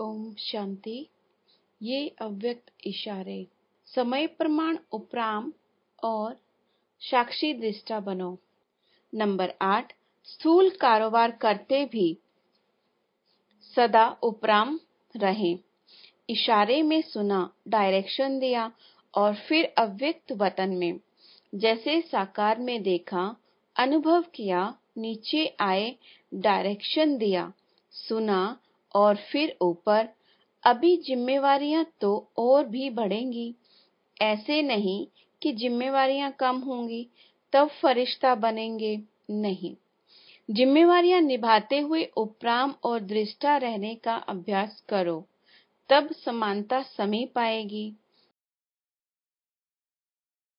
ओम शांति ये अव्यक्त इशारे समय प्रमाण उपराम और साक्षी दृष्टा बनो नंबर आठ स्थूल कारोबार करते भी सदा उपराम रहें इशारे में सुना डायरेक्शन दिया और फिर अव्यक्त वतन में जैसे साकार में देखा अनुभव किया नीचे आए डायरेक्शन दिया सुना और फिर ऊपर अभी जिम्मेवारियां तो और भी बढ़ेंगी ऐसे नहीं कि जिम्मेवारियां कम होंगी तब फरिश्ता बनेंगे नहीं जिम्मेवारियां निभाते हुए उपराम और दृष्टा रहने का अभ्यास करो तब समानता समीप आएगी